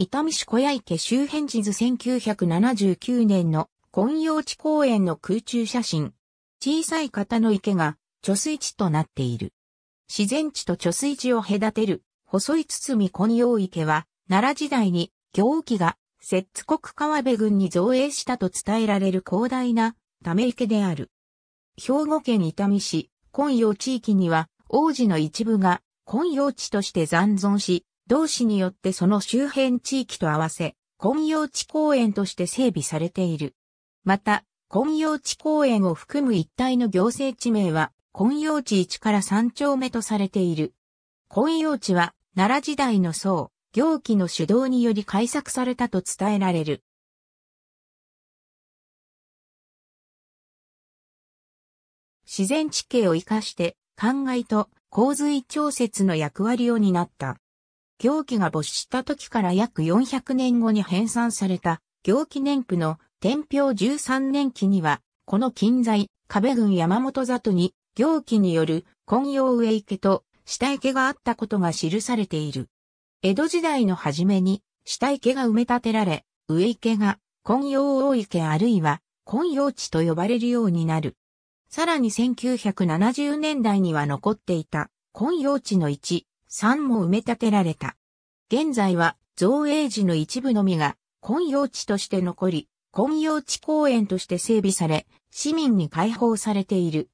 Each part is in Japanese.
伊丹市小屋池周辺地図1979年の今陽地公園の空中写真。小さい型の池が貯水池となっている。自然地と貯水池を隔てる細い包み今陽池は奈良時代に行基が摂津国川辺郡に造営したと伝えられる広大なため池である。兵庫県伊丹市今陽地域には王子の一部が今陽地として残存し、同市によってその周辺地域と合わせ、根用地公園として整備されている。また、根用地公園を含む一帯の行政地名は、根用地1から3丁目とされている。根用地は、奈良時代の僧、行基の主導により開削されたと伝えられる。自然地形を活かして、灌漑と洪水調節の役割を担った。行記が没した時から約400年後に編纂された行記年譜の天平13年期には、この近在、壁郡山本里に行記による根葉上池と下池があったことが記されている。江戸時代の初めに下池が埋め立てられ、上池が根葉大池あるいは根葉地と呼ばれるようになる。さらに1970年代には残っていた根葉地の1、3も埋め立てられた。現在は造営時の一部のみが混用地として残り、混用地公園として整備され、市民に開放されている。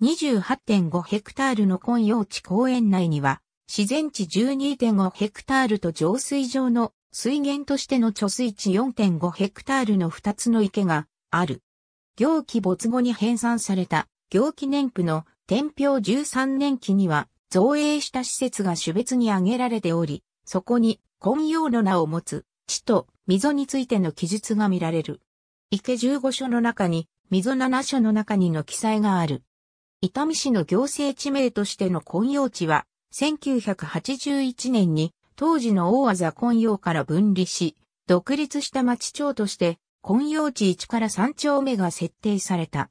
28.5ヘクタールの混用地公園内には、自然地12.5ヘクタールと浄水場の水源としての貯水池4.5ヘクタールの2つの池がある。行基没後に編纂された行記年譜の天平13年期には造営した施設が種別に挙げられており、そこに、根用の名を持つ、地と溝についての記述が見られる。池15所の中に、溝7所の中にの記載がある。伊丹市の行政地名としての根用地は、1981年に、当時の大技根用から分離し、独立した町町として、根用地1から3丁目が設定された。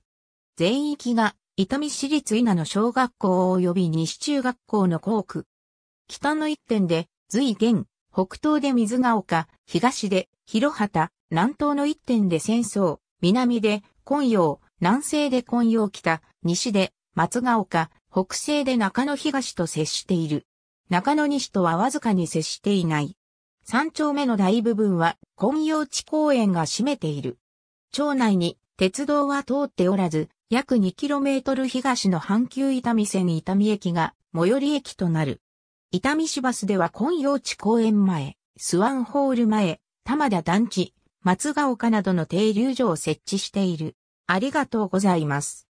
全域が伊丹市立稲の小学校及び西中学校の校区。北の一点で、随源、北東で水が丘、東で、広畑、南東の一点で戦争、南で、今陽、南西で今陽北、西で、松が丘、北西で中野東と接している。中野西とはわずかに接していない。三丁目の大部分は、今陽地公園が占めている。町内に鉄道は通っておらず、約 2km 東の阪急伊丹線伊丹駅が最寄り駅となる。伊丹市バスでは今陽地公園前、スワンホール前、玉田団地、松ヶ丘などの停留所を設置している。ありがとうございます。